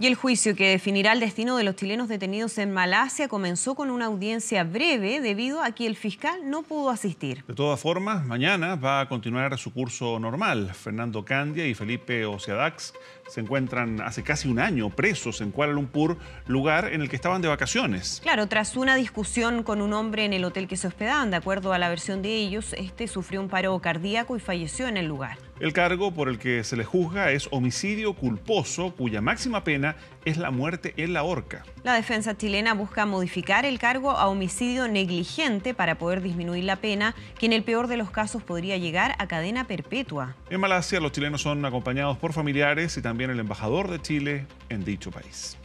Y el juicio que definirá el destino de los chilenos detenidos en Malasia comenzó con una audiencia breve debido a que el fiscal no pudo asistir. De todas formas, mañana va a continuar su curso normal. Fernando Candia y Felipe Oseadax se encuentran hace casi un año presos en Kuala Lumpur, lugar en el que estaban de vacaciones. Claro, tras una discusión con un hombre en el hotel que se hospedaban, de acuerdo a la versión de ellos, este sufrió un paro cardíaco y falleció en el lugar. El cargo por el que se le juzga es homicidio culposo, cuya máxima pena es la muerte en la horca. La defensa chilena busca modificar el cargo a homicidio negligente para poder disminuir la pena, que en el peor de los casos podría llegar a cadena perpetua. En Malasia, los chilenos son acompañados por familiares y también el embajador de Chile en dicho país.